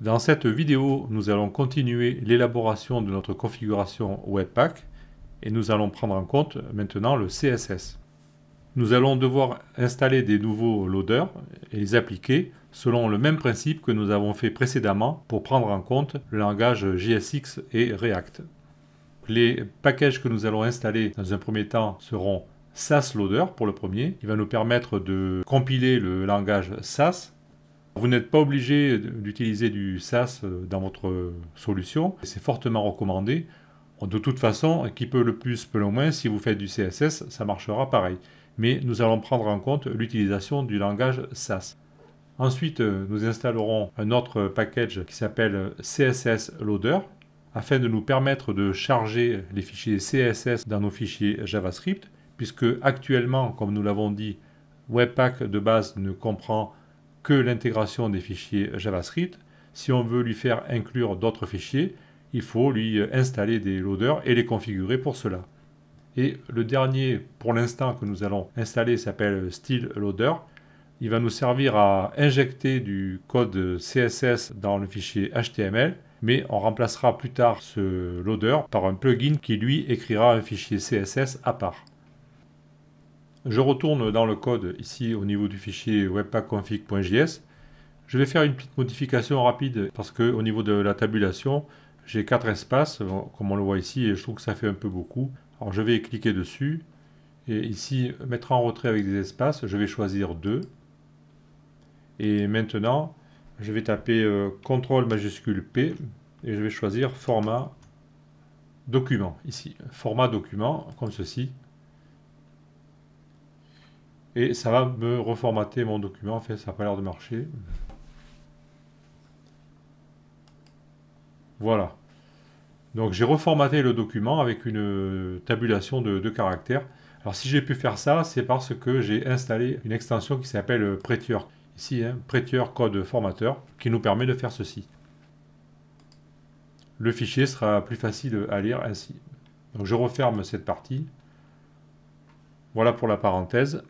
Dans cette vidéo, nous allons continuer l'élaboration de notre configuration Webpack et nous allons prendre en compte maintenant le CSS. Nous allons devoir installer des nouveaux loaders et les appliquer selon le même principe que nous avons fait précédemment pour prendre en compte le langage JSX et React. Les packages que nous allons installer dans un premier temps seront SAS Loader pour le premier. Il va nous permettre de compiler le langage SAS vous n'êtes pas obligé d'utiliser du SASS euh, dans votre solution. C'est fortement recommandé. De toute façon, qui peut le plus, peut le moins. Si vous faites du CSS, ça marchera pareil. Mais nous allons prendre en compte l'utilisation du langage SASS. Ensuite, euh, nous installerons un autre package qui s'appelle CSS Loader afin de nous permettre de charger les fichiers CSS dans nos fichiers JavaScript puisque actuellement, comme nous l'avons dit, Webpack de base ne comprend que l'intégration des fichiers JavaScript. Si on veut lui faire inclure d'autres fichiers, il faut lui installer des loaders et les configurer pour cela. Et le dernier, pour l'instant, que nous allons installer s'appelle Style Loader. Il va nous servir à injecter du code CSS dans le fichier HTML, mais on remplacera plus tard ce loader par un plugin qui lui écrira un fichier CSS à part. Je retourne dans le code ici au niveau du fichier webpackconfig.js. Je vais faire une petite modification rapide parce que au niveau de la tabulation, j'ai quatre espaces comme on le voit ici et je trouve que ça fait un peu beaucoup. Alors je vais cliquer dessus et ici mettre en retrait avec des espaces, je vais choisir 2. Et maintenant, je vais taper euh, CTRL majuscule P et je vais choisir format document ici, format document comme ceci et ça va me reformater mon document. En fait, ça n'a pas l'air de marcher. Voilà. Donc j'ai reformaté le document avec une tabulation de, caractères. Alors si j'ai pu faire ça, c'est parce que j'ai installé une extension qui s'appelle Prettier Ici, hein, Code Formateur, qui nous permet de faire ceci. Le fichier sera plus facile à lire ainsi. Donc je referme cette partie. Voilà pour la parenthèse.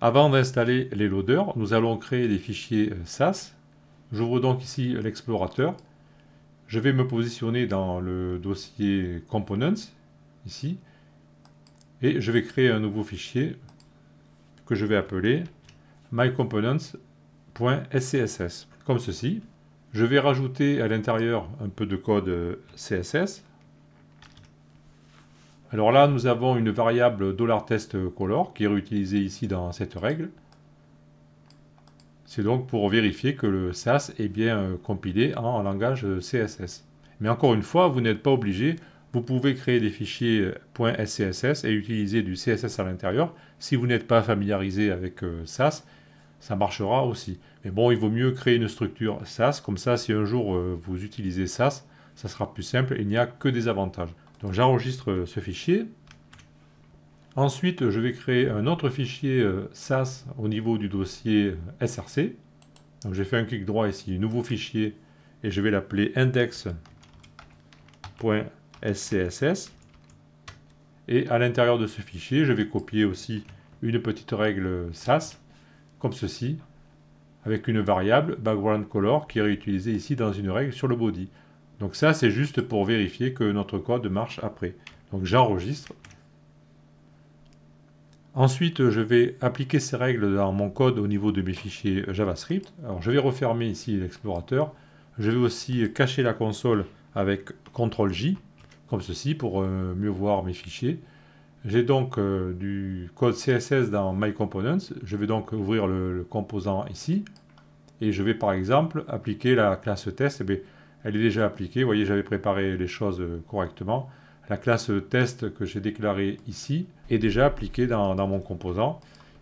Avant d'installer les loaders, nous allons créer des fichiers euh, SAS. J'ouvre donc ici l'explorateur. Je vais me positionner dans le dossier Components, ici, et je vais créer un nouveau fichier que je vais appeler mycomponents.scss, comme ceci. Je vais rajouter à l'intérieur un peu de code euh, CSS alors là, nous avons une variable $testColor qui est réutilisée ici dans cette règle. C'est donc pour vérifier que le SAS est bien euh, compilé en langage CSS. Mais encore une fois, vous n'êtes pas obligé. Vous pouvez créer des fichiers .scss euh, et utiliser du CSS à l'intérieur. Si vous n'êtes pas familiarisé avec euh, SAS, ça marchera aussi. Mais bon, il vaut mieux créer une structure SAS. Comme ça, si un jour vous utilisez SAS, ça sera plus simple. Il n'y a que des avantages. Donc j'enregistre euh, ce fichier. Ensuite, je vais créer un autre fichier SAS euh, au niveau du dossier euh, SRC. Donc j'ai fait un clic droit ici, nouveau fichier, et je vais l'appeler index.scss. Et à l'intérieur de ce fichier, je vais copier aussi une petite règle SAS, comme ceci, avec une variable background color qui est réutilisée ici dans une règle sur le body. Donc ça, c'est juste pour vérifier que notre code marche après. Donc j'enregistre. Ensuite, je vais appliquer ces règles dans mon code au niveau de mes fichiers JavaScript. Alors je vais refermer ici l'explorateur. Je vais aussi cacher la console avec CTRL-J, comme ceci, pour euh, mieux voir mes fichiers. J'ai donc euh, du code CSS dans My Je vais donc ouvrir le, composant ici. Et je vais par exemple appliquer la classe test. Eh elle est déjà appliquée. Vous voyez, j'avais préparé les choses euh, correctement. La classe test que j'ai déclarée ici est déjà appliquée dans, mon composant.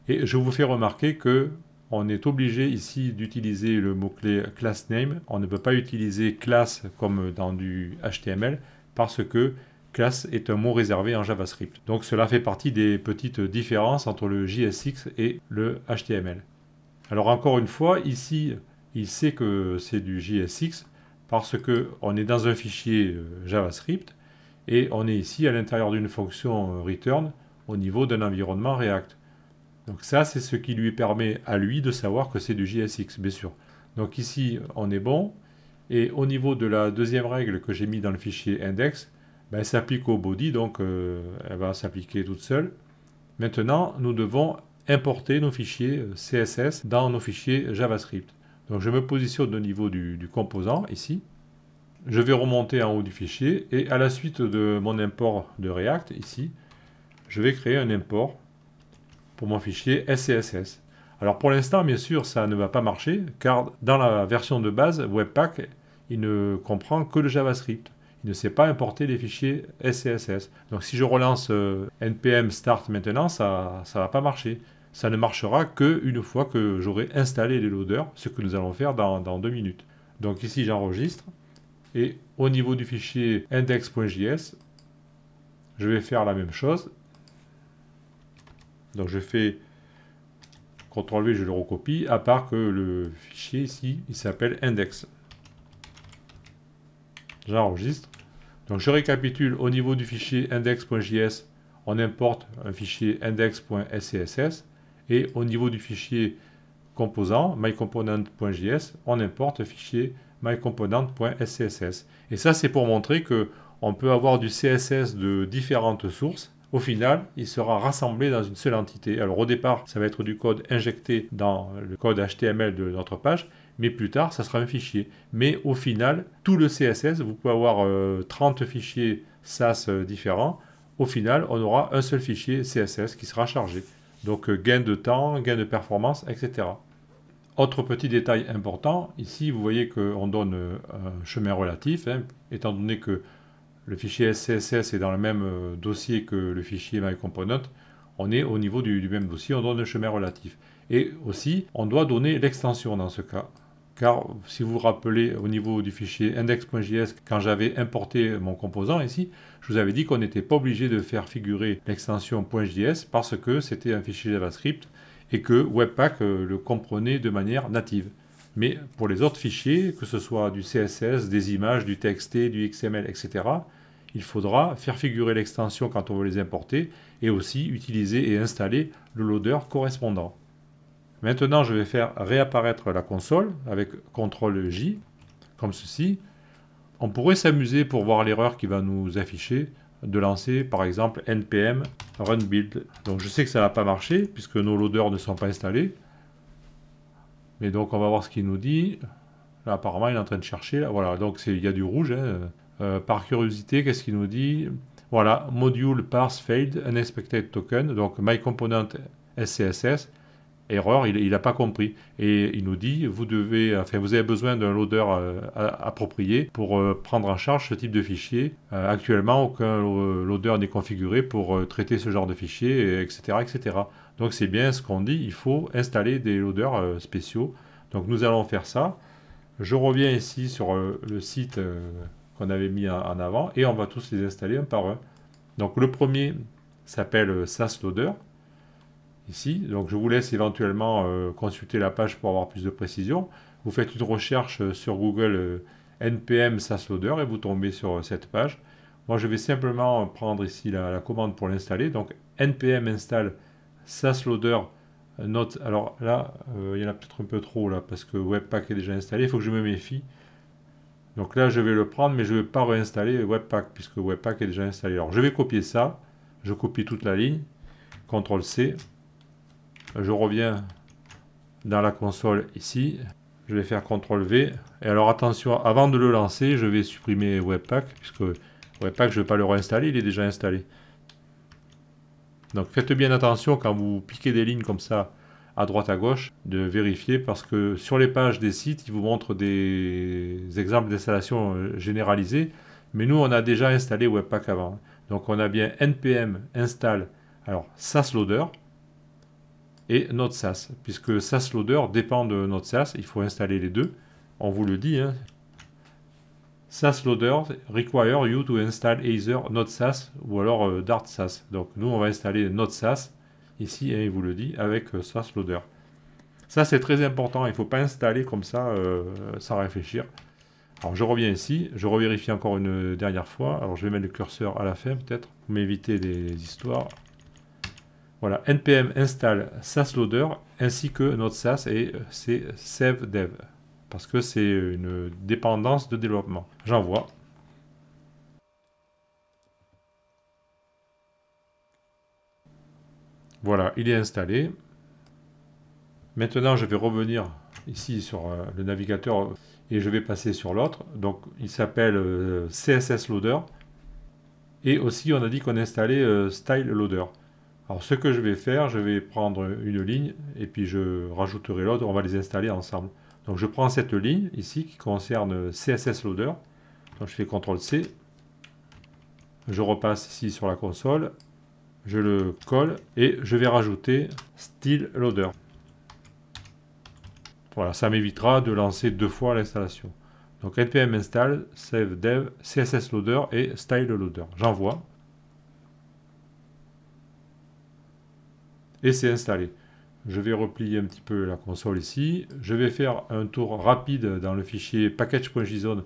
Et je vous fais remarquer que on est obligé ici d'utiliser le mot-clé class name. On ne peut pas utiliser class comme dans du HTML parce que class est un mot réservé en JavaScript. Donc cela fait partie des petites différences entre le JSX et le HTML. Alors encore une fois, ici, il sait que c'est du JSX, parce qu'on est dans un fichier euh, JavaScript et on est ici à l'intérieur d'une fonction euh, return au niveau d'un environnement React. Donc ça, c'est ce qui lui permet à lui de savoir que c'est du JSX, bien sûr. Donc ici, on est bon. Et au niveau de la deuxième règle que j'ai mis dans le fichier index, ben, elle s'applique au body, donc euh, elle va s'appliquer toute seule. Maintenant, nous devons importer nos fichiers CSS dans nos fichiers JavaScript. Donc je me positionne au niveau du, composant ici. Je vais remonter en haut du fichier et à la suite de mon import de React ici, je vais créer un import pour mon fichier SCSS. Alors pour l'instant, bien sûr, ça ne va pas marcher car dans la version de base Webpack, il ne comprend que le JavaScript. Il ne sait pas importer les fichiers SCSS. Donc si je relance euh, npm start maintenant, ça ne va pas marcher ça ne marchera qu'une fois que j'aurai installé les loaders, ce que nous allons faire dans, deux minutes. Donc ici j'enregistre et au niveau du fichier index.js, je vais faire la même chose. Donc je fais CTRL V, je le recopie, à part que le fichier ici, il s'appelle index. J'enregistre. Donc je récapitule au niveau du fichier index.js, on importe un fichier index.scss. Et au niveau du fichier composant, mycomponent.js, on importe le fichier mycomponent.scss. Et ça, c'est pour montrer que on peut avoir du CSS de différentes sources. Au final, il sera rassemblé dans une seule entité. Alors au départ, ça va être du code injecté dans le code HTML de notre page, mais plus tard, ça sera un fichier. Mais au final, tout le CSS, vous pouvez avoir 30 euh, fichiers SAS euh, différents. Au final, on aura un seul fichier CSS qui sera chargé. Donc euh, gain de temps, gain de performance, etc. Autre petit détail important, ici vous voyez qu'on donne euh, un chemin relatif, hein, étant donné que le fichier SCSS est dans le même euh, dossier que le fichier MyComponent, on est au niveau du, du même dossier, on donne un chemin relatif. Et aussi, on doit donner l'extension dans ce cas car si vous vous rappelez au niveau du fichier index.js, quand j'avais importé mon composant ici, je vous avais dit qu'on n'était pas obligé de faire figurer l'extension .js parce que c'était un fichier JavaScript et que Webpack euh, le comprenait de manière native. Mais pour les autres fichiers, que ce soit du CSS, des images, du TXT, du XML, etc., il faudra faire figurer l'extension quand on veut les importer et aussi utiliser et installer le loader correspondant. Maintenant, je vais faire réapparaître la console avec CTRL-J, comme ceci. On pourrait s'amuser pour voir l'erreur qui va nous afficher de lancer par exemple npm run build. Donc je sais que ça va pas marcher, puisque nos loaders ne sont pas installés. Mais donc on va voir ce qu'il nous dit. Là apparemment il est en train de chercher. voilà, donc il y a du rouge. Hein. Euh, par curiosité, qu'est-ce qu'il nous dit Voilà, module parse failed unexpected token. Donc my component SCSS Erreur, il n'a pas compris. Et il nous dit, vous devez, enfin, vous avez besoin d'un loader euh, approprié pour euh, prendre en charge ce type de fichier. Euh, actuellement, aucun loader n'est configuré pour traiter ce genre de fichier, etc., etc. Donc c'est bien ce qu'on dit, il faut installer des loaders spéciaux. Donc nous allons faire ça. Je reviens ici sur le site qu'on avait mis en avant et on va tous les installer un par un. Donc le premier s'appelle SAS Loader ici. Donc je vous laisse éventuellement euh, consulter la page pour avoir plus de précision. Vous faites une recherche euh, sur Google euh, NPM SAS Loader et vous tombez sur cette page. Moi je vais simplement prendre ici la, commande pour l'installer. Donc NPM install SAS Loader note. Alors là, il y en a peut-être un peu trop là parce que Webpack est déjà installé. Il faut que je me méfie. Donc là, je vais le prendre, mais je ne vais pas réinstaller Webpack, puisque Webpack est déjà installé. Alors, je vais copier ça. Je copie toute la ligne. CTRL-C je reviens dans la console ici. Je vais faire CTRL V. Et alors attention, avant de le lancer, je vais supprimer Webpack, puisque Webpack, je ne vais pas le réinstaller, il est déjà installé. Donc faites bien attention quand vous piquez des lignes comme ça à droite à gauche de vérifier parce que sur les pages des sites, ils vous montrent des exemples d'installation euh, généralisées. Mais nous, on a déjà installé Webpack avant. Donc on a bien npm install alors sasloader et notre SAS, puisque SAS loader dépend de notre SAS, il faut installer les deux, on vous le dit. Hein. SAS loader require you to install either notre SAS ou alors euh, Dart SAS. Donc nous on va installer notre SAS ici, et hein, il vous le dit, avec euh, SAS loader. Ça c'est très important, il ne faut pas installer comme ça euh, sans réfléchir. Alors je reviens ici, je revérifie encore une dernière fois. Alors je vais mettre le curseur à la fin peut-être pour m'éviter des histoires. Voilà, npm install loader ainsi que notre sas et euh, c'est save dev parce que c'est une dépendance de développement. J'envoie. Voilà, il est installé. Maintenant, je vais revenir ici sur euh, le navigateur et je vais passer sur l'autre. Donc, il s'appelle euh, CSS Loader. Et aussi, on a dit qu'on installait Style Loader. Alors ce que je vais faire, je vais prendre une ligne et puis je rajouterai l'autre, on va les installer ensemble. Donc je prends cette ligne ici qui concerne CSS Loader. Donc je fais CTRL-C, je repasse ici sur la console, je le colle et je vais rajouter Style Loader. Voilà, ça m'évitera de lancer deux fois l'installation. Donc npm install, save dev, css loader et style loader. J'envoie. c'est installé. Je vais replier un petit peu la console ici. Je vais faire un tour rapide dans le fichier package.json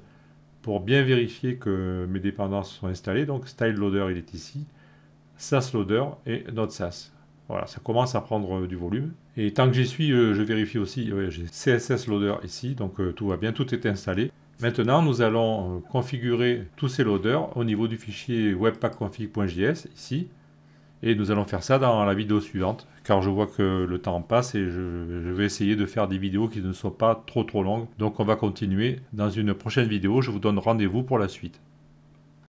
pour bien vérifier que mes dépendances sont installées. Donc style loader, il est ici. SAS loader et notre SAS. Voilà, ça commence à prendre euh, du volume. Et tant que j'y suis, euh, je vérifie aussi. J'ai CSS loader ici, donc euh, tout va bien, tout est installé. Maintenant, nous allons configurer tous ces loaders au niveau du fichier webpackconfig.js ici. Et nous allons faire ça dans la vidéo suivante, car je vois que le temps passe et je, vais essayer de faire des vidéos qui ne soient pas trop trop longues. Donc on va continuer dans une prochaine vidéo, je vous donne rendez-vous pour la suite.